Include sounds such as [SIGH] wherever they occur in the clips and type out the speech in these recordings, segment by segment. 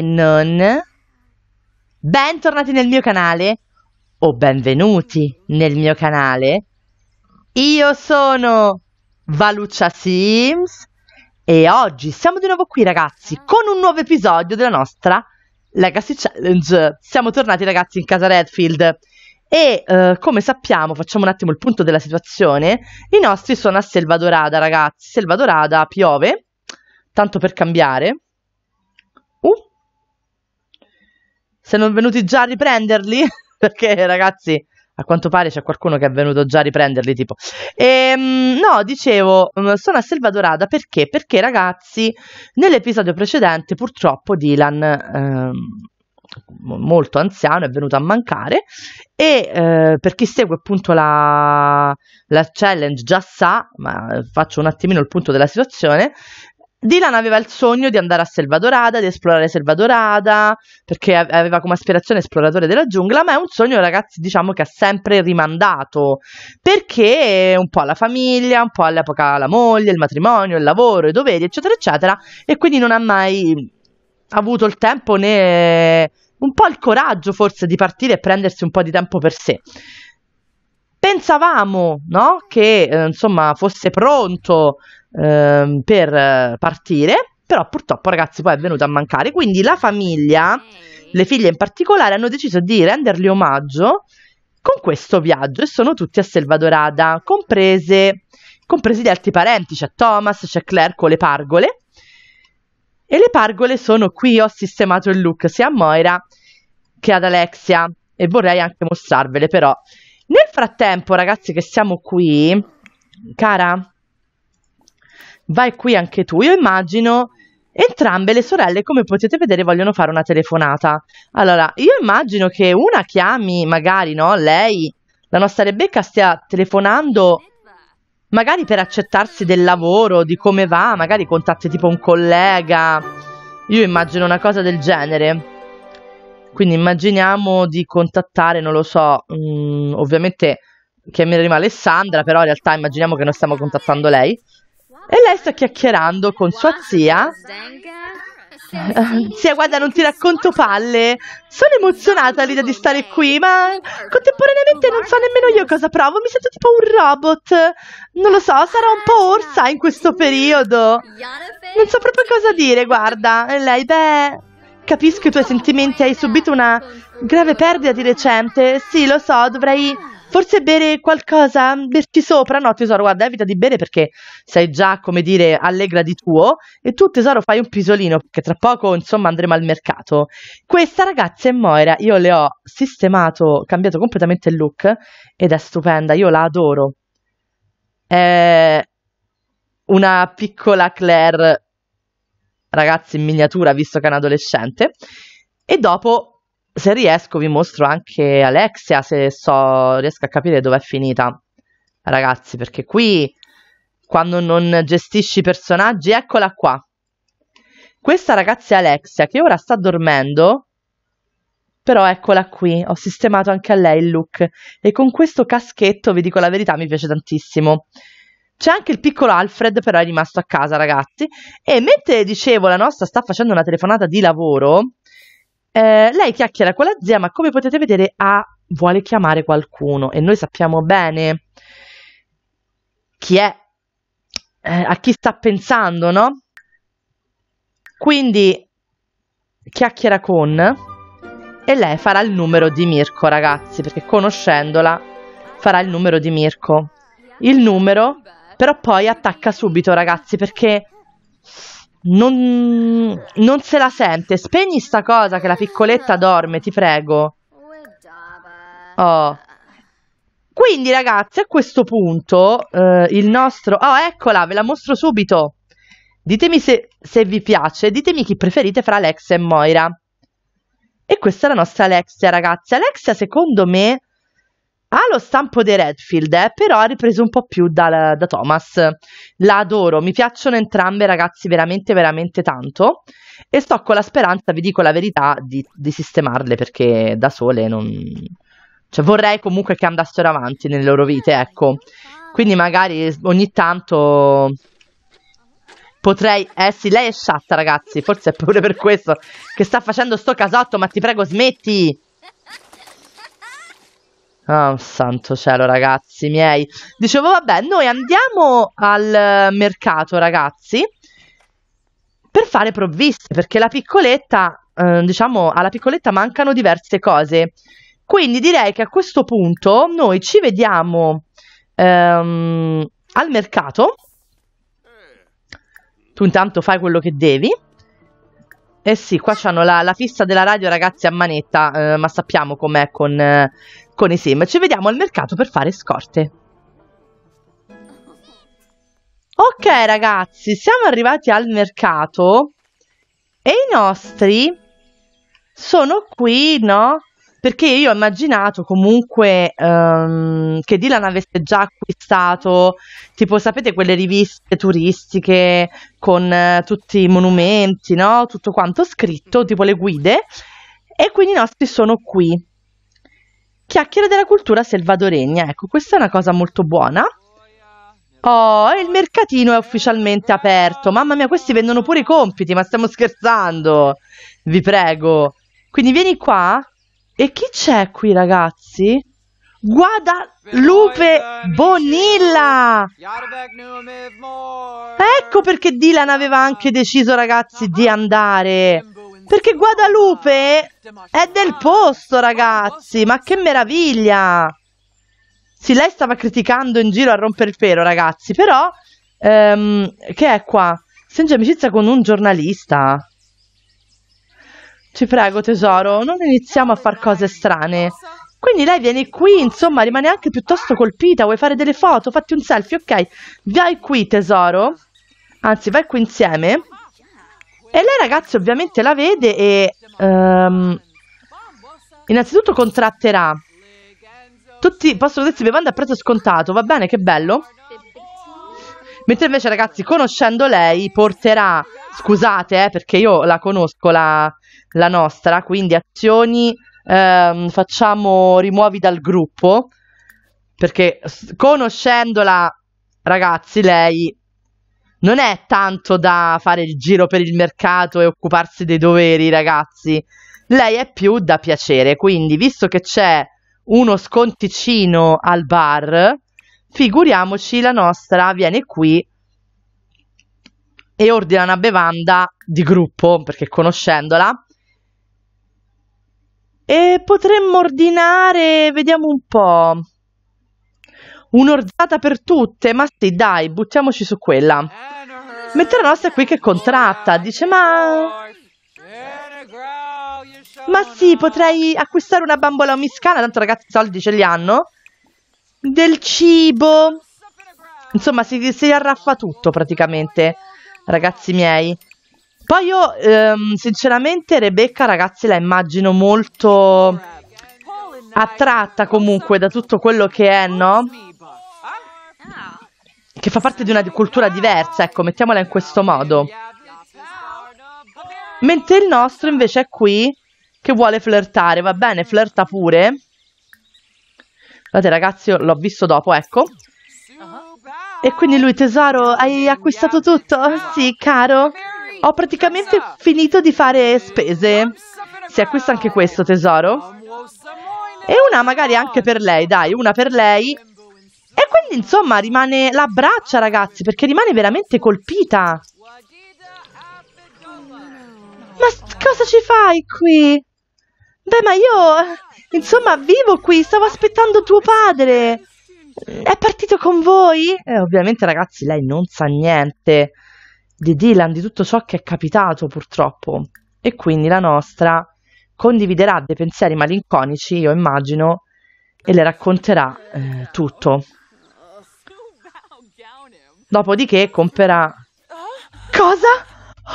se Bentornati nel mio canale o benvenuti nel mio canale. Io sono Valuccia Sims e oggi siamo di nuovo qui ragazzi con un nuovo episodio della nostra Legacy Challenge. Siamo tornati ragazzi in casa Redfield e eh, come sappiamo, facciamo un attimo il punto della situazione, i nostri sono a Selvadorada ragazzi. Selvadorada piove, tanto per cambiare. se non venuti già a riprenderli? [LAUGHS] Perché ragazzi, a quanto pare c'è qualcuno che è venuto già a riprenderli, tipo. E, ehm, no, dicevo, mm, sono a Selvadorada perché? Perché ragazzi, nell'episodio precedente purtroppo Dylan, eh, molto anziano, è venuto a mancare e eh, per chi segue appunto la, la, challenge già sa, ma faccio un attimino il punto della situazione, Dylan aveva il sogno di andare a Selvadorada, di esplorare Selvadorada, perché aveva come aspirazione esploratore della giungla, ma è un sogno, ragazzi, diciamo che ha sempre rimandato, perché un po' alla famiglia, un po' all'epoca la moglie, il matrimonio, il lavoro, i doveri, eccetera, eccetera, e quindi non ha mai avuto il tempo né un po' il coraggio forse di partire e prendersi un po' di tempo per sé. Pensavamo no? che eh, insomma, fosse pronto eh, per partire, però purtroppo ragazzi poi è venuto a mancare, quindi la famiglia, mm. le figlie in particolare, hanno deciso di rendergli omaggio con questo viaggio e sono tutti a Selvadorada, comprese, compresi gli altri parenti, c'è Thomas, c'è Claire con le pargole. E le pargole sono qui, ho sistemato il look sia a Moira che ad Alexia e vorrei anche mostrarvele, però nel frattempo, ragazzi, che siamo qui, cara, vai qui anche tu. Io immagino entrambe le sorelle, come potete vedere, vogliono fare una telefonata. Allora, io immagino che una chiami, magari, no? Lei, la nostra Rebecca, stia telefonando magari per accettarsi del lavoro, di come va, magari contatti tipo un collega. Io immagino una cosa del genere. Quindi immaginiamo di contattare, non lo so, mh, mm, ovviamente chiameremo Alessandra, però in realtà immaginiamo che noi stiamo contattando lei. E lei sta chiacchierando con sua zia. [LAUGHS] Zia, guarda, non ti racconto palle. Sono emozionata all'idea di stare qui, ma contemporaneamente non so nemmeno io cosa provo. Mi sento tipo un robot. Non lo so, sarò un po' orsa in questo periodo. Non so proprio cosa dire, guarda. E lei, beh... Capisco i tuoi sentimenti, hai subito una grave perdita di recente. Sì, lo so, dovrei forse bere qualcosa, berti sopra. No, tesoro, guarda, evita di bere perché sei già, come dire, allegra di tuo. E tu, tesoro, fai un pisolino perché tra poco, insomma, andremo al mercato. Questa ragazza è Moira. Io le ho sistemato, cambiato completamente il look ed è stupenda. Io la adoro. È una piccola Claire ragazzi in miniatura visto che è un adolescente e dopo se riesco vi mostro anche Alexia se so, riesco a capire dove è finita ragazzi perché qui quando non gestisci i personaggi eccola qua questa ragazza è Alexia che ora sta dormendo però eccola qui, ho sistemato anche a lei il look e con questo caschetto, vi dico la verità, mi piace tantissimo. C'è anche il piccolo Alfred, però è rimasto a casa, ragazzi. E mentre dicevo, la nostra sta facendo una telefonata di lavoro. Eh, lei chiacchiera con la zia, ma come potete vedere, ha, vuole chiamare qualcuno e noi sappiamo bene chi è, eh, a chi sta pensando, no? Quindi chiacchiera con e lei farà il numero di Mirko, ragazzi, perché conoscendola farà il numero di Mirko. Il numero però poi attacca subito, ragazzi, perché non, non se la sente. Spegni sta cosa che la piccoletta dorme, ti prego. Oh. Quindi, ragazzi, a questo punto eh, il nostro... Oh, eccola, ve la mostro subito. Ditemi se, se, vi piace, ditemi chi preferite fra Alexia e Moira. E questa è la nostra Alexia, ragazzi. Alexia, secondo me, ha lo stampo dei Redfield, eh, però ha ripreso un po' più da, da, Thomas. La adoro, mi piacciono entrambe ragazzi veramente veramente tanto e sto con la speranza, vi dico la verità, di, di sistemarle perché da sole non... Cioè vorrei comunque che andassero avanti nelle loro vite, ecco. Quindi magari ogni tanto potrei... Eh sì, lei è sciatta ragazzi, forse è pure per questo che sta facendo sto casotto, ma ti prego smetti! Ah, oh, santo cielo, ragazzi miei. Dicevo, vabbè, noi andiamo al eh, mercato, ragazzi, per fare provviste, perché la piccoletta, eh, diciamo, alla piccoletta mancano diverse cose. Quindi direi che a questo punto noi ci vediamo ehm, al mercato. Tu intanto fai quello che devi. Eh sì, qua c'hanno la, la fissa della radio, ragazzi, a manetta, eh, ma sappiamo com'è con eh, con Esem. Ci vediamo al mercato per fare scorte. Ok ragazzi, siamo arrivati al mercato e i nostri sono qui, no? Perché io ho immaginato comunque um, che Dylan avesse già acquistato, tipo sapete quelle riviste turistiche con uh, tutti i monumenti, no? Tutto quanto scritto, tipo le guide. E quindi i nostri sono qui chiacchiere della cultura selvadoregna. Ecco, questa è una cosa molto buona. Oh, e il mercatino è ufficialmente aperto. Mamma mia, questi vendono pure i compiti, ma stiamo scherzando. Vi prego. Quindi vieni qua. E chi c'è qui, ragazzi? Guadalupe Bonilla! Ecco perché Dylan aveva anche deciso, ragazzi, di andare. Perché Guadalupe è del posto, ragazzi. Ma che meraviglia! Sì, lei stava criticando in giro a rompere il pelo, ragazzi. Però, ehm, che è qua? Stringe amicizia con un giornalista. Ci prego, tesoro, non iniziamo a fare cose strane. Quindi lei viene qui, insomma, rimane anche piuttosto colpita. Vuoi fare delle foto? Fatti un selfie, ok? Vai qui, tesoro. Anzi, vai qui insieme. E lei ragazzi ovviamente la vede e um, innanzitutto contratterà. Tutti possono vedersi bevande a prezzo scontato, va bene, che bello. Mentre invece ragazzi, conoscendo lei, porterà, scusate eh, perché io la conosco la, la nostra, quindi azioni ehm, facciamo rimuovi dal gruppo, perché conoscendola ragazzi lei non è tanto da fare il giro per il mercato e occuparsi dei doveri, ragazzi. Lei è più da piacere, quindi visto che c'è uno sconticino al bar, figuriamoci la nostra viene qui e ordina una bevanda di gruppo, perché conoscendola. E potremmo ordinare, vediamo un po'. Un'orzata per tutte, ma sì, dai, buttiamoci su quella. Mentre la nostra è qui che contratta, dice ma... Ma sì, potrei acquistare una bambola omiscana, tanto ragazzi i soldi ce li hanno. Del cibo. Insomma, si, si arraffa tutto praticamente, ragazzi miei. Poi io, ehm, sinceramente, Rebecca, ragazzi, la immagino molto attratta comunque da tutto quello che è, no? Che fa parte di una cultura diversa, ecco, mettiamola in questo modo. Mentre il nostro invece è qui che vuole flirtare, va bene, flirta pure. Guardate ragazzi, l'ho visto dopo, ecco. E quindi lui, tesoro, hai acquistato tutto? Sì, caro. Ho praticamente finito di fare spese. Si acquista anche questo, tesoro. E una magari anche per lei, dai, una per lei. E quindi insomma rimane la braccia ragazzi, perché rimane veramente colpita. Ma cosa ci fai qui? Beh, ma io, insomma, vivo qui, stavo aspettando tuo padre. È partito con voi? E eh, ovviamente, ragazzi, lei non sa niente di Dylan, di tutto ciò che è capitato, purtroppo. E quindi la nostra condividerà dei pensieri malinconici, io immagino, e le racconterà eh, tutto. Dopodiché comprerà... Cosa?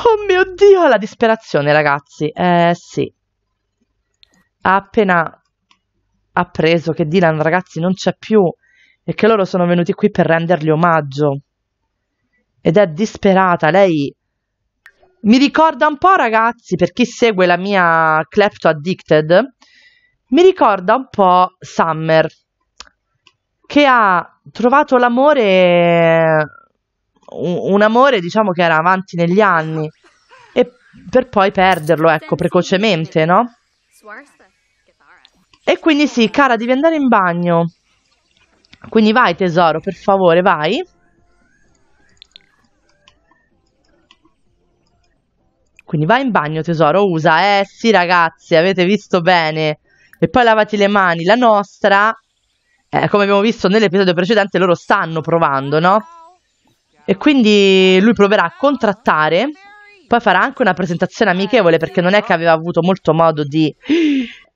Oh mio Dio, la disperazione, ragazzi. Eh sì. Ha appena appreso che Dylan, ragazzi, non c'è più e che loro sono venuti qui per rendergli omaggio. Ed è disperata. Lei mi ricorda un po', ragazzi, per chi segue la mia Clepto Addicted, mi ricorda un po' Summer, che ha trovato l'amore, un, un amore diciamo che era avanti negli anni, e per poi perderlo, ecco, precocemente, no? E quindi sì, cara, devi andare in bagno. Quindi vai tesoro, per favore, vai. Quindi vai in bagno, tesoro, usa. Eh sì, ragazzi, avete visto bene. E poi lavati le mani. La nostra, eh, come abbiamo visto nell'episodio precedente, loro stanno provando, no? E quindi lui proverà a contrattare. Poi farà anche una presentazione amichevole perché non è che aveva avuto molto modo di... [GASPS]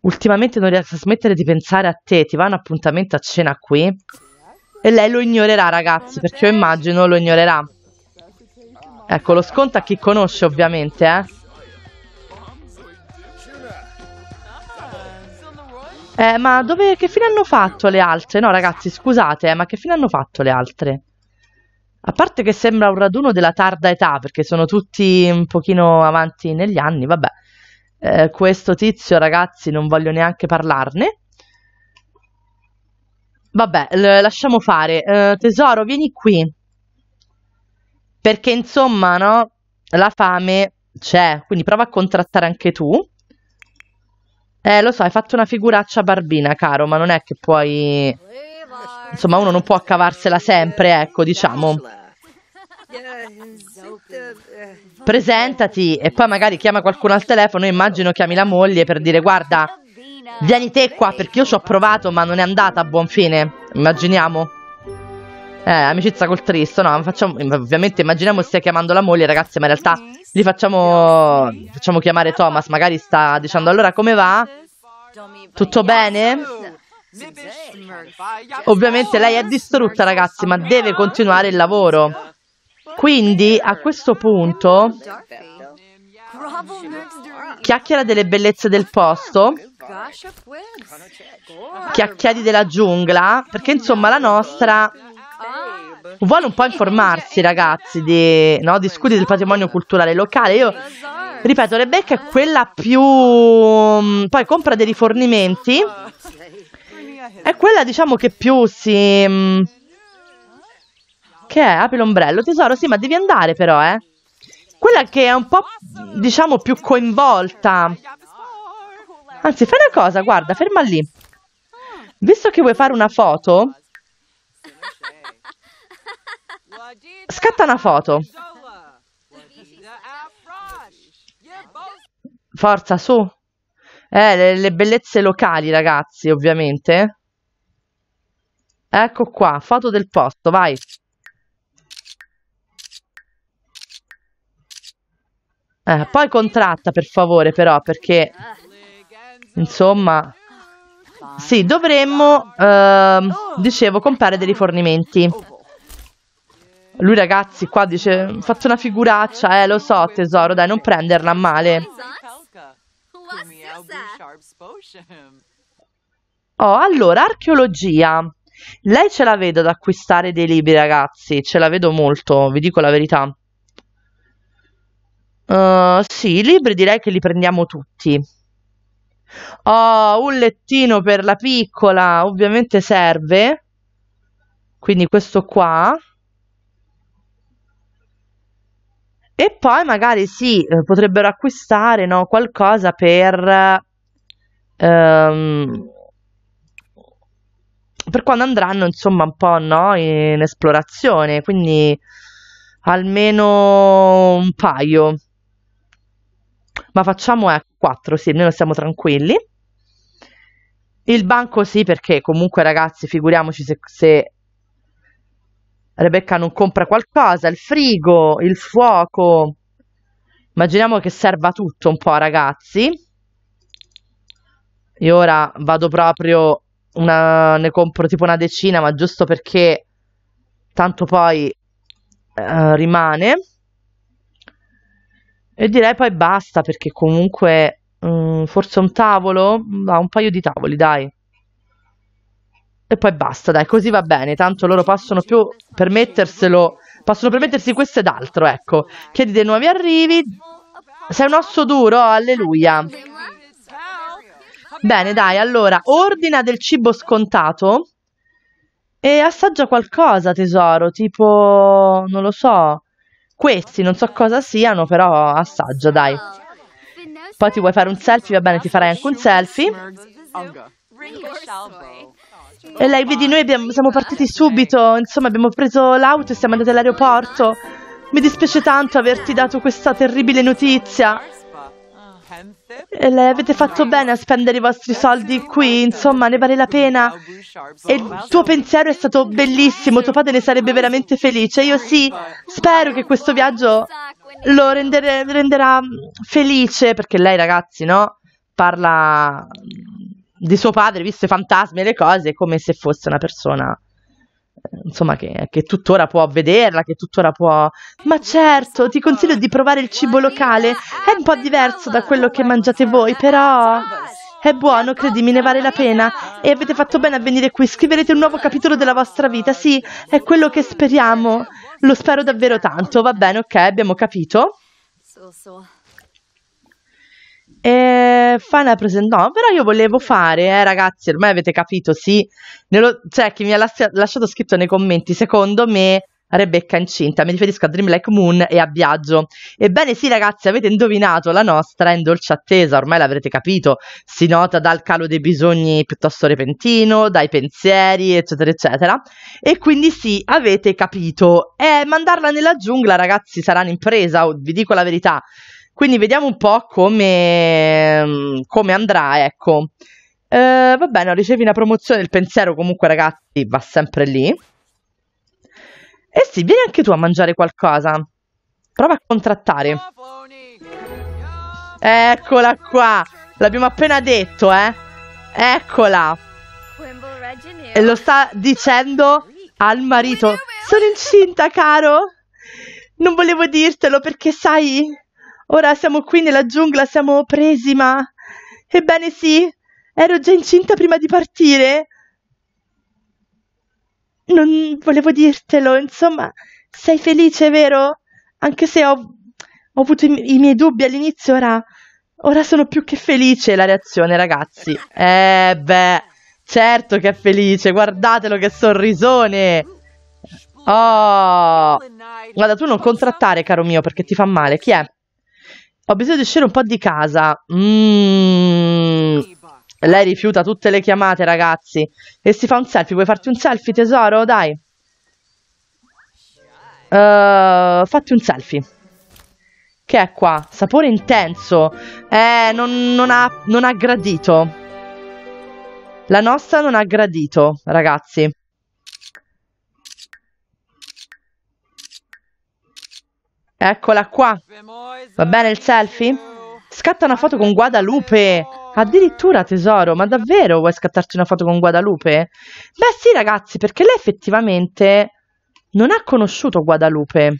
Ultimamente non riesco a smettere di pensare a te, ti va un appuntamento a cena qui? E lei lo ignorerà, ragazzi, perché io immagino lo ignorerà. Ecco, lo sconto a chi conosce, ovviamente, eh. Eh, ma dove, che fine hanno fatto le altre? No, ragazzi, scusate, eh, ma che fine hanno fatto le altre? A parte che sembra un raduno della tarda età, perché sono tutti un pochino avanti negli anni, vabbè. Eh, questo tizio, ragazzi, non voglio neanche parlarne. Vabbè, lasciamo fare. Eh, tesoro, vieni qui. Perché insomma, no? La fame c'è, quindi prova a contrattare anche tu. Eh, lo so, hai fatto una figuraccia barbina, caro, ma non è che puoi... Insomma, uno non può cavarsela sempre, ecco, diciamo. Presentati e poi magari chiama qualcuno al telefono, immagino chiami la moglie per dire guarda, vieni te qua perché io ci ho provato ma non è andata a buon fine, immaginiamo. Eh, amicizia col Tristo, no, facciamo, ovviamente immaginiamo stia chiamando la moglie, ragazzi, ma in realtà gli facciamo, facciamo chiamare Thomas, magari sta dicendo allora come va? Tutto bene? Ovviamente lei è distrutta, ragazzi, ma deve continuare il lavoro. Quindi a questo punto chiacchiera delle bellezze del posto, chiacchieri della giungla, perché insomma la nostra vuole un po' informarsi, ragazzi, di, no, di del patrimonio culturale locale. Io ripeto, Rebecca è quella più. Mm, poi compra dei rifornimenti. È quella, diciamo, che più si. Mm, che è? Apri l'ombrello, tesoro. Sì, ma devi andare, però, eh. Quella che è un po', diciamo, più coinvolta. Anzi, fai una cosa, guarda, ferma lì. Visto che vuoi fare una foto, Scatta una foto. Forza, su. Eh, le, le bellezze locali, ragazzi, ovviamente. Ecco qua, foto del posto, vai. Eh, poi contratta per favore però perché insomma sì dovremmo eh, dicevo comprare dei rifornimenti lui ragazzi qua dice fatto una figuraccia eh lo so tesoro Dai non prenderla male Oh allora archeologia Lei ce la vedo ad acquistare dei libri ragazzi Ce la vedo molto Vi dico la verità uh, Sì i libri direi che li prendiamo tutti Oh un lettino per la piccola Ovviamente serve Quindi questo qua E poi magari sì, eh, potrebbero acquistare no, qualcosa per, ehm, per quando andranno insomma un po' no, in esplorazione, quindi almeno un paio. Ma facciamo eh, 4, sì, almeno siamo tranquilli. Il banco sì, perché comunque ragazzi, figuriamoci se, se Rebecca non compra qualcosa, il frigo, il fuoco. Immaginiamo che serva tutto un po', ragazzi. Io ora vado proprio, una, ne compro tipo una decina, ma giusto perché tanto poi eh, rimane. E direi poi basta, perché comunque mh, mm, forse un tavolo, ah, un paio di tavoli, dai e poi basta, dai, così va bene, tanto loro possono più permetterselo, possono permettersi questo ed altro, ecco. Chiedi dei nuovi arrivi, sei un osso duro, alleluia. Bene, dai, allora, ordina del cibo scontato e assaggia qualcosa, tesoro, tipo, non lo so, questi, non so cosa siano, però assaggia, dai. Poi ti vuoi fare un selfie, va bene, ti farai anche un selfie. E lei, vedi, noi abbiamo, siamo partiti subito, insomma abbiamo preso l'auto e siamo andati all'aeroporto. Mi dispiace tanto averti dato questa terribile notizia. E lei, avete fatto bene a spendere i vostri soldi qui, insomma ne vale la pena. E il tuo pensiero è stato bellissimo, tuo padre ne sarebbe veramente felice. Io sì, spero che questo viaggio lo rendere, renderà felice, perché lei ragazzi, no? Parla di suo padre, visto i fantasmi e le cose, come se fosse una persona eh, insomma che, che, tuttora può vederla, che tuttora può... Ma certo, ti consiglio di provare il cibo locale, è un po' diverso da quello che mangiate voi, però... È buono, credimi, ne vale la pena. E avete fatto bene a venire qui. Scriverete un nuovo capitolo della vostra vita. Sì, è quello che speriamo. Lo spero davvero tanto. Va bene, ok, abbiamo capito. E fa una presentazione. No, però io volevo fare, eh, ragazzi, ormai avete capito, sì. Nello, cioè, chi mi ha lasciato scritto nei commenti, secondo me Rebecca incinta. Mi riferisco a Dream Like Moon e a Viaggio. Ebbene sì, ragazzi, avete indovinato, la nostra in dolce attesa, ormai l'avrete capito. Si nota dal calo dei bisogni piuttosto repentino, dai pensieri, eccetera, eccetera. E quindi sì, avete capito. E eh, mandarla nella giungla, ragazzi, sarà un'impresa, vi dico la verità. Quindi vediamo un po' come, mm, come andrà, ecco. Eh, va bene, ricevi una promozione, il pensiero comunque ragazzi va sempre lì. E eh sì, vieni anche tu a mangiare qualcosa. Prova a contrattare. Eccola qua. L'abbiamo appena detto, eh. Eccola. E lo sta dicendo al marito. Sono incinta, caro. Non volevo dirtelo perché sai... Ora siamo qui nella giungla, siamo presi, ma... Ebbene sì, ero già incinta prima di partire. Non volevo dirtelo, insomma, sei felice, vero? Anche se ho, ho avuto i, i miei dubbi all'inizio, ora... Ora sono più che felice la reazione, ragazzi. Eh beh, certo che è felice, guardatelo che sorrisone. Oh, guarda, tu non contrattare, caro mio, perché ti fa male. Chi è? Ho bisogno di uscire un po' di casa. Mmm. Lei rifiuta tutte le chiamate, ragazzi. E si fa un selfie. Vuoi farti un selfie, tesoro? Dai. Uh, fatti un selfie. Che è qua? Sapore intenso. Eh, non, non, ha, non ha gradito. La nostra non ha gradito, ragazzi. Eccola qua. Va bene il selfie? Scatta una foto con Guadalupe. Addirittura tesoro, ma davvero vuoi scattarti una foto con Guadalupe? Beh sì ragazzi, perché lei effettivamente non ha conosciuto Guadalupe.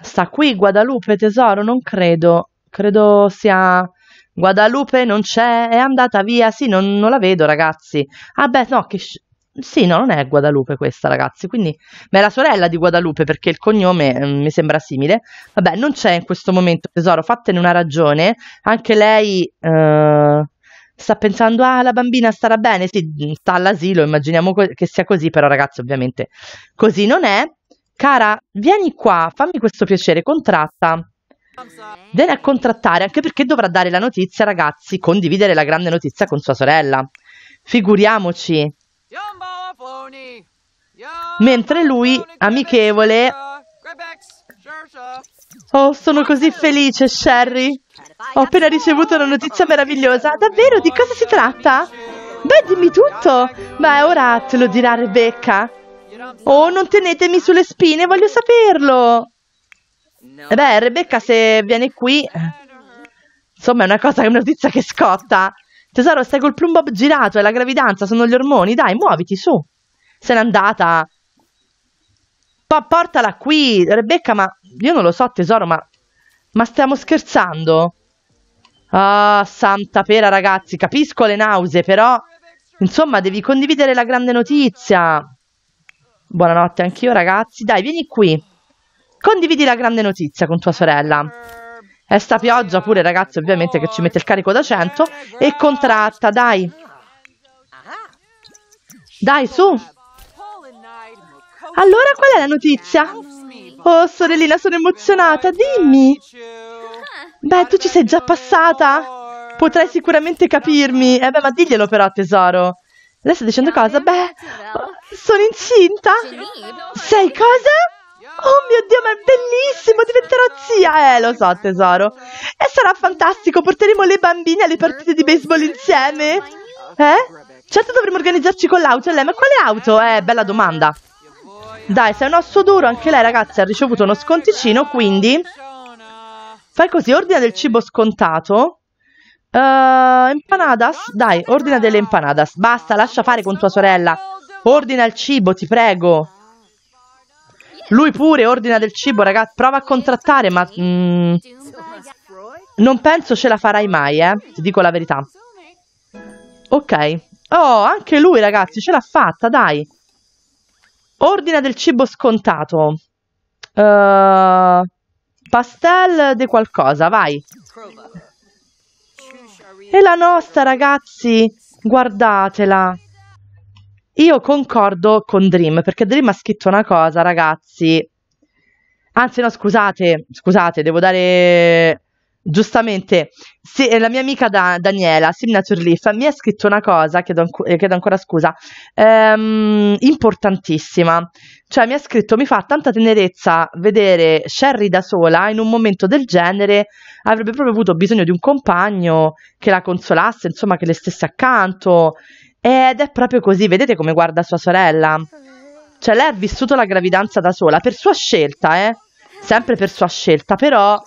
Sta qui Guadalupe tesoro? Non credo. Credo sia... Guadalupe non c'è, è andata via. Sì, non, non la vedo ragazzi. Ah beh no, che... Sì, no, non è Guadalupe questa, ragazzi. Quindi, ma è la sorella di Guadalupe perché il cognome eh, mi sembra simile. Vabbè, non c'è in questo momento, tesoro. Fattene una ragione. Anche lei eh, sta pensando, ah, la bambina starà bene. Sì, sta all'asilo, immaginiamo che sia così, però, ragazzi, ovviamente così non è. Cara, vieni qua, fammi questo piacere, contratta. Vieni a contrattare anche perché dovrà dare la notizia, ragazzi, condividere la grande notizia con sua sorella. Figuriamoci, Mentre lui, amichevole... Oh, sono così felice, Sherry. Ho appena ricevuto una notizia meravigliosa. Davvero, di cosa si tratta? Beh, dimmi tutto. Beh, ora te lo dirà Rebecca. Oh, non tenetemi sulle spine, voglio saperlo. Eh beh, Rebecca, se viene qui... Insomma, è una cosa, è una notizia che scotta. Tesoro, stai col plumbob girato, è la gravidanza, sono gli ormoni. Dai, muoviti, su se n'è andata. Pa- portala qui, Rebecca, ma io non lo so, tesoro, ma, ma stiamo scherzando? Ah, santa pera, ragazzi, capisco le nausee, però... Insomma, devi condividere la grande notizia. Buonanotte anch'io, ragazzi. Dai, vieni qui. Condividi la grande notizia con tua sorella. È sta pioggia pure, ragazzi, ovviamente, che ci mette il carico da 100. E contratta, dai. Dai, su. Allora qual è la notizia? Oh, sorellina, sono emozionata, dimmi. Beh, tu ci sei già passata. Potrai sicuramente capirmi. Eh beh, ma diglielo però, tesoro. Lei sta dicendo cosa? Beh, sono incinta. Sei cosa? Oh mio Dio, ma è bellissimo! Diventerò zia! Eh, lo so, tesoro. E sarà fantastico, porteremo le bambine alle partite di baseball insieme. Eh? Certo dovremo organizzarci con l'auto, lei, eh, ma quale auto? Eh, bella domanda. Dai, sei un osso duro, anche lei ragazzi ha ricevuto uno sconticino, quindi fai così, ordina del cibo scontato. Uh, empanadas? Dai, ordina delle empanadas. Basta, lascia fare con tua sorella. Ordina il cibo, ti prego. Lui pure ordina del cibo, ragazzi. Prova a contrattare, ma... Mm, non penso ce la farai mai, eh. Ti dico la verità. Ok. Oh, anche lui, ragazzi, ce l'ha fatta, dai. Ordina del cibo scontato. Uh, pastel di qualcosa, vai. E la nostra, ragazzi, guardatela. Io concordo con Dream, perché Dream ha scritto una cosa, ragazzi. Anzi, no, scusate, scusate, devo dare giustamente se, la mia amica da, Daniela Signature Leaf mi ha scritto una cosa chiedo, eh, chiedo ancora scusa ehm, importantissima cioè mi ha scritto mi fa tanta tenerezza vedere Sherry da sola in un momento del genere avrebbe proprio avuto bisogno di un compagno che la consolasse insomma che le stesse accanto ed è proprio così vedete come guarda sua sorella cioè lei ha vissuto la gravidanza da sola per sua scelta eh sempre per sua scelta però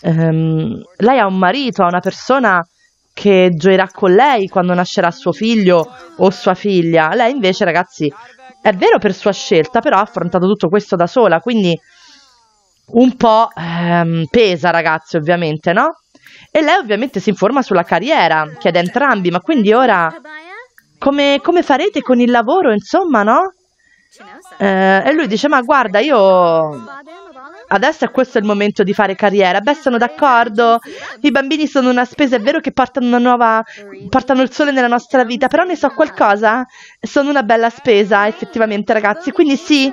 ehm, lei ha un marito, ha una persona che gioirà con lei quando nascerà suo figlio o sua figlia. Lei invece, ragazzi, è vero per sua scelta, però ha affrontato tutto questo da sola, quindi un po' ehm, pesa, ragazzi, ovviamente, no? E lei ovviamente si informa sulla carriera, chiede entrambi, ma quindi ora come, come farete con il lavoro, insomma, no? Eh, e lui dice: Ma guarda, io adesso è questo il momento di fare carriera. Beh, sono d'accordo. I bambini sono una spesa, è vero che portano una nuova. portano il sole nella nostra vita, però ne so qualcosa. Sono una bella spesa, effettivamente, ragazzi. Quindi sì,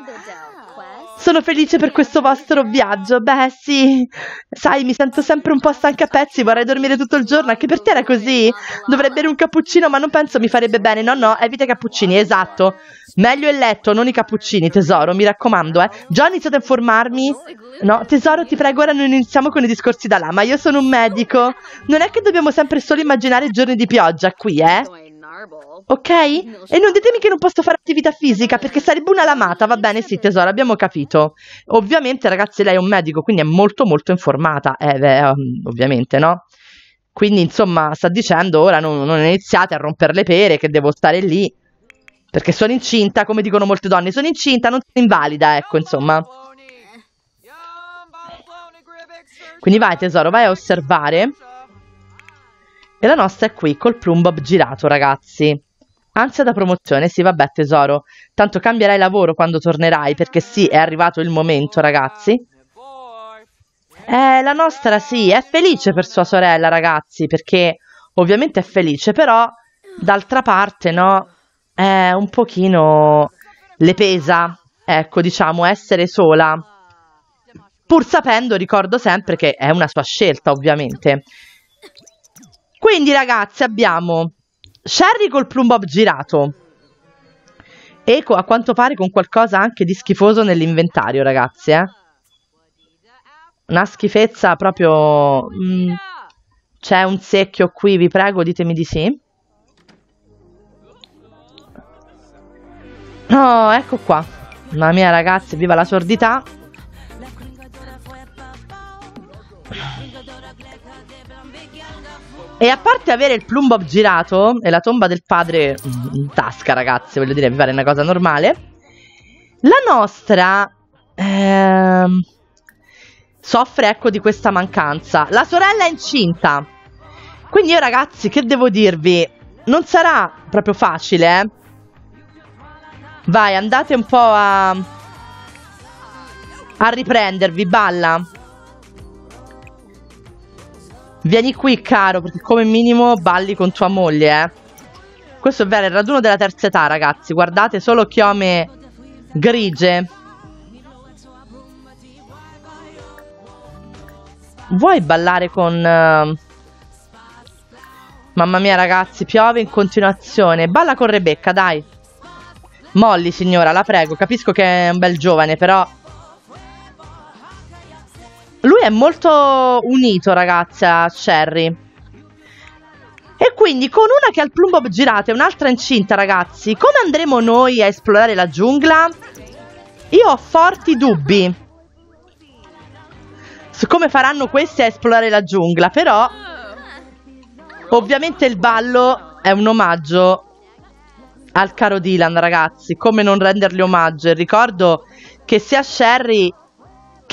sono felice per questo vostro viaggio. Beh, sì. Sai, mi sento sempre un po' stanca a pezzi, vorrei dormire tutto il giorno. Anche per te era così? Dovrei bere un cappuccino, ma non penso mi farebbe bene. No, no, evita i cappuccini, esatto. Meglio il letto, non i cappuccini, tesoro, mi raccomando, eh. Già ho iniziato a informarmi? No, tesoro, ti prego, ora non iniziamo con i discorsi da là, ma io sono un medico. Non è che dobbiamo sempre solo immaginare giorni di pioggia qui, eh? Ok? E non ditemi che non posso fare attività fisica perché sarebbe una lamata, va bene, sì tesoro, abbiamo capito. Ovviamente ragazzi lei è un medico, quindi è molto molto informata, eh, beh, ehm, ovviamente no? Quindi insomma sta dicendo ora non, non iniziate a rompere le pere che devo stare lì perché sono incinta, come dicono molte donne, sono incinta, non sono invalida, ecco insomma. Eh. Quindi vai tesoro, vai a osservare. E la nostra è qui col plumbob girato, ragazzi. Ansia da promozione, sì, vabbè tesoro. Tanto cambierai lavoro quando tornerai, perché sì, è arrivato il momento, ragazzi. Eh, la nostra sì, è felice per sua sorella, ragazzi, perché ovviamente è felice, però d'altra parte, no, è un pochino le pesa, ecco, diciamo, essere sola. Pur sapendo, ricordo sempre che è una sua scelta, ovviamente. Quindi ragazzi abbiamo Sherry col plumbob girato. E a quanto pare con qualcosa anche di schifoso nell'inventario ragazzi eh? Una schifezza proprio... Mm, c'è un secchio qui, vi prego ditemi di sì. No, oh, ecco qua. Mamma mia ragazzi, viva la sordità. E a parte avere il plumbob girato e la tomba del padre in tasca, ragazzi, voglio dire, vi pare una cosa normale. La nostra ehm, soffre, ecco, di questa mancanza. La sorella è incinta. Quindi io, ragazzi, che devo dirvi? Non sarà proprio facile, eh? Vai, andate un po' a... A riprendervi, balla. Vieni qui, caro, perché come minimo balli con tua moglie, eh. Questo è vero, il raduno della terza età, ragazzi. Guardate, solo chiome grigie. Vuoi ballare con... Uh... Mamma mia, ragazzi, piove in continuazione. Balla con Rebecca, dai. Molly, signora, la prego. Capisco che è un bel giovane, però... Lui è molto unito, ragazzi, a Sherry. E quindi con una che ha il plumbo girato e un'altra incinta, ragazzi, come andremo noi a esplorare la giungla? Io ho forti dubbi su come faranno questi a esplorare la giungla, però ovviamente il ballo è un omaggio al caro Dylan, ragazzi, come non rendergli omaggio. E ricordo che sia Sherry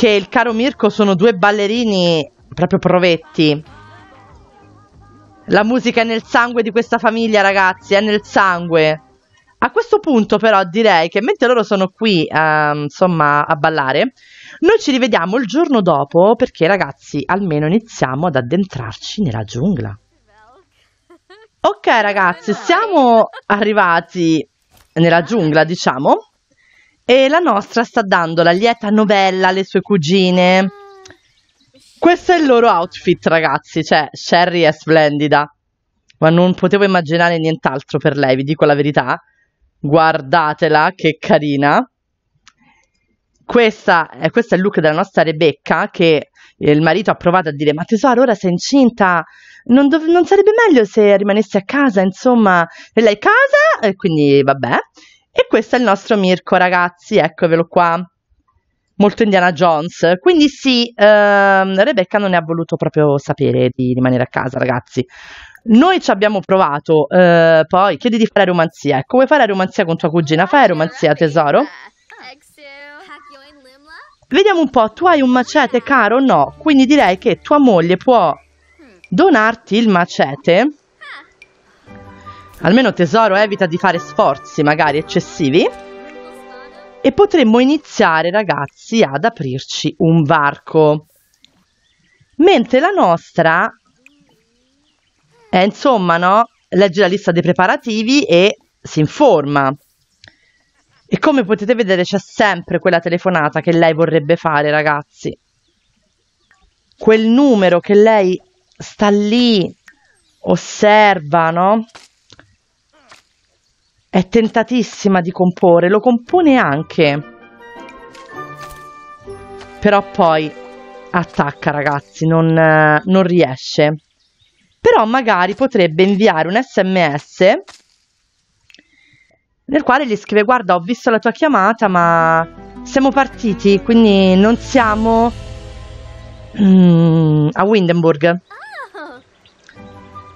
che il caro Mirko sono due ballerini proprio provetti. La musica è nel sangue di questa famiglia, ragazzi, è nel sangue. A questo punto, però, direi che mentre loro sono qui, eh, insomma, a ballare, noi ci rivediamo il giorno dopo perché, ragazzi, almeno iniziamo ad addentrarci nella giungla. Ok, ragazzi, siamo arrivati nella giungla, diciamo e la nostra sta dando la lieta novella alle sue cugine. Questo è il loro outfit, ragazzi, cioè Sherry è splendida, ma non potevo immaginare nient'altro per lei, vi dico la verità. Guardatela, che carina. Questa, eh, questo è il look della nostra Rebecca che il marito ha provato a dire ma tesoro ora sei incinta non, non sarebbe meglio se rimanessi a casa insomma e lei casa e quindi vabbè e questo è il nostro Mirko, ragazzi, eccovelo qua. Molto Indiana Jones. Quindi sì, ehm, Rebecca non ne ha voluto proprio sapere di rimanere a casa, ragazzi. Noi ci abbiamo provato, eh, poi chiedi di fare romanzia. Ecco, vuoi fare romanzia con tua cugina? Fai romanzia, tesoro? Vediamo un po', tu hai un macete caro no? Quindi direi che tua moglie può donarti il macete Almeno tesoro evita di fare sforzi magari eccessivi e potremmo iniziare ragazzi ad aprirci un varco. Mentre la nostra è eh, insomma no, legge la lista dei preparativi e si informa. E come potete vedere c'è sempre quella telefonata che lei vorrebbe fare ragazzi. Quel numero che lei sta lì, osserva, no? È tentatissima di comporre, lo compone anche. Però poi attacca, ragazzi, non, non riesce. Però magari potrebbe inviare un sms nel quale gli scrive guarda ho visto la tua chiamata ma siamo partiti quindi non siamo mm, a Windenburg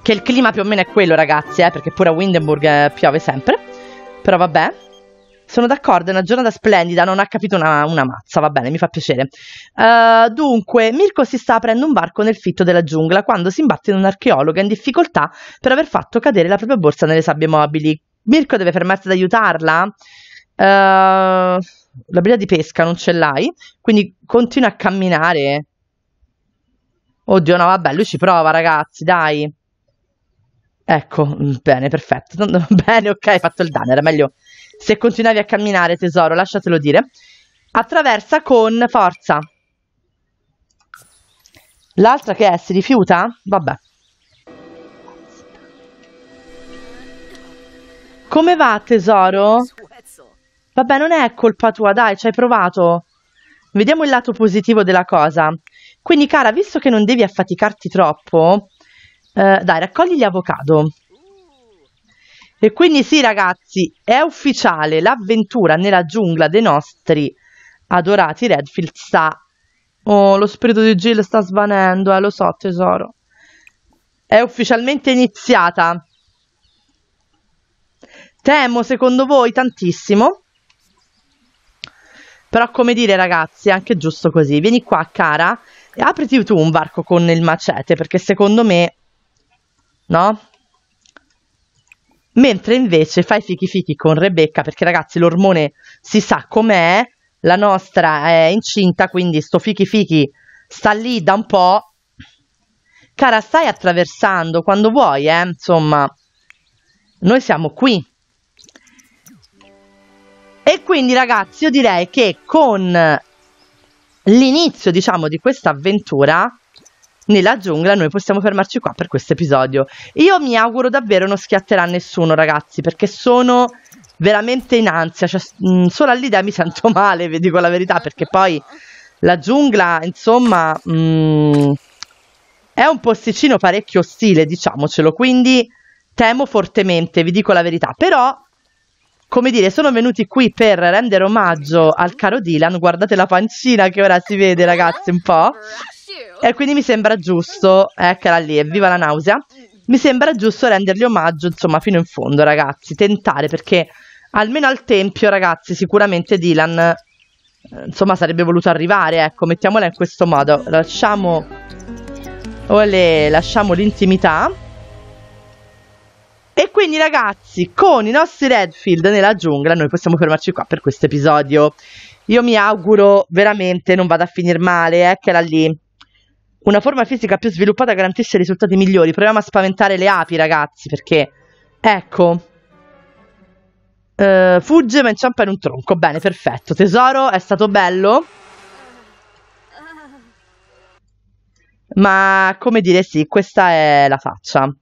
che il clima più o meno è quello, ragazzi, eh, perché pure a Windenburg eh, piove sempre. Però vabbè. Sono d'accordo, è una giornata splendida, non ha capito una, una mazza, va bene, mi fa piacere. Uh, dunque, Mirko si sta aprendo un barco nel fitto della giungla quando si imbatte in un archeologo in difficoltà per aver fatto cadere la propria borsa nelle sabbie mobili. Mirko deve fermarsi ad aiutarla? Uh, briglia di pesca non ce l'hai, quindi continua a camminare. Oddio, no, vabbè, lui ci prova, ragazzi, dai. Ecco, mm, bene, perfetto. [LAUGHS] Bene, ok, hai fatto il danno. Era meglio se continuavi a camminare, tesoro, lasciatelo dire. Attraversa con forza. L'altra che è, si rifiuta? Vabbè. Come va, tesoro? Vabbè, non è colpa tua, dai, ci hai provato. Vediamo il lato positivo della cosa. Quindi, cara, visto che non devi affaticarti troppo, eh, dai, raccogli gli avocado. E quindi sì, ragazzi, è ufficiale l'avventura nella giungla dei nostri adorati Redfield sta... Oh, lo spirito di Jill sta svanendo, eh, lo so, tesoro. È ufficialmente iniziata. Temo, secondo voi, tantissimo. Però, come dire, ragazzi, è anche giusto così. Vieni qua, cara, e apriti tu un varco con il macete, perché secondo me no? Mentre invece fai fichi fichi con Rebecca, perché ragazzi l'ormone si sa com'è, la nostra è incinta, quindi sto fichi fichi sta lì da un po'. Cara, stai attraversando quando vuoi, eh? Insomma, noi siamo qui. E quindi ragazzi, io direi che con l'inizio, diciamo, di questa avventura nella giungla, noi possiamo fermarci qua per questo episodio. Io mi auguro davvero non schiatterà nessuno, ragazzi, perché sono veramente in ansia, cioè, mh, mm, solo all'idea mi sento [LAUGHS] male, vi dico la verità, perché poi la giungla, insomma, mh, mm, è un posticino parecchio ostile, diciamocelo, quindi temo fortemente, vi dico la verità, però come dire, sono venuti qui per rendere omaggio al caro Dylan, guardate la pancina che ora si vede, ragazzi, un po'. E quindi mi sembra giusto, eccola eh, lì, evviva la nausea, mi sembra giusto rendergli omaggio, insomma, fino in fondo, ragazzi, tentare, perché almeno al tempio, ragazzi, sicuramente Dylan, eh, insomma, sarebbe voluto arrivare, ecco, mettiamola in questo modo, lasciamo, olè, lasciamo l'intimità. E quindi ragazzi, con i nostri Redfield nella giungla, noi possiamo fermarci qua per questo episodio. Io mi auguro veramente non vada a finire male, eccola eh, lì una forma fisica più sviluppata garantisce risultati migliori. Proviamo a spaventare le api, ragazzi, perché ecco. Uh, fugge ma inciampa in un tronco. Bene, perfetto. Tesoro, è stato bello. Ma come dire, sì, questa è la faccia.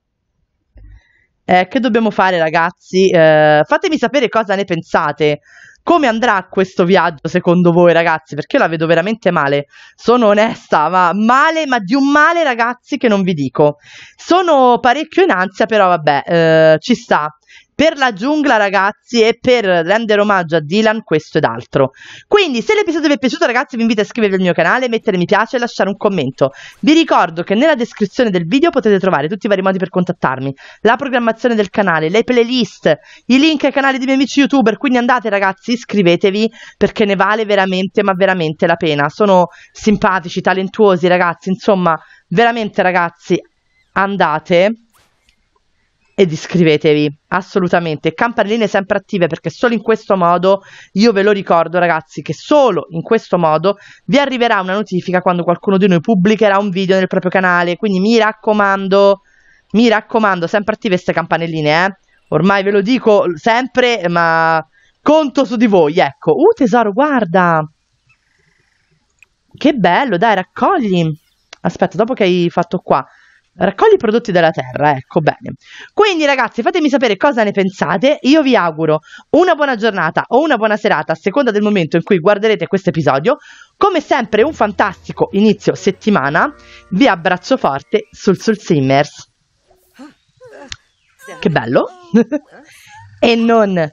Eh, che dobbiamo fare, ragazzi? Eh, fatemi sapere cosa ne pensate. Come andrà questo viaggio secondo voi ragazzi? Perché io la vedo veramente male, sono onesta, ma male, ma di un male ragazzi che non vi dico. Sono parecchio in ansia, però vabbè, eh, ci sta per la giungla, ragazzi, e per rendere omaggio a Dylan questo ed altro. Quindi, se l'episodio vi è piaciuto, ragazzi, vi invito a iscrivervi al mio canale, mettere mi piace e lasciare un commento. Vi ricordo che nella descrizione del video potete trovare tutti i vari modi per contattarmi, la programmazione del canale, le playlist, i link ai canali dei miei amici youtuber, quindi andate, ragazzi, iscrivetevi perché ne vale veramente, ma veramente la pena. Sono simpatici, talentuosi, ragazzi, insomma, veramente, ragazzi, andate ed iscrivetevi assolutamente. Campanelline sempre attive perché solo in questo modo, io ve lo ricordo ragazzi, che solo in questo modo vi arriverà una notifica quando qualcuno di noi pubblicherà un video nel proprio canale. Quindi mi raccomando, mi raccomando, sempre attive queste campanelline, eh. Ormai ve lo dico sempre, ma conto su di voi, ecco. Uh tesoro, guarda! Che bello, dai, raccogli. Aspetta, dopo che hai fatto qua. Raccogli i prodotti della terra, ecco bene. Quindi ragazzi, fatemi sapere cosa ne pensate. Io vi auguro una buona giornata o una buona serata, a seconda del momento in cui guarderete questo episodio. Come sempre, un fantastico inizio settimana. Vi abbraccio forte sul Soul Simmers. Che bello! [LAUGHS] e non.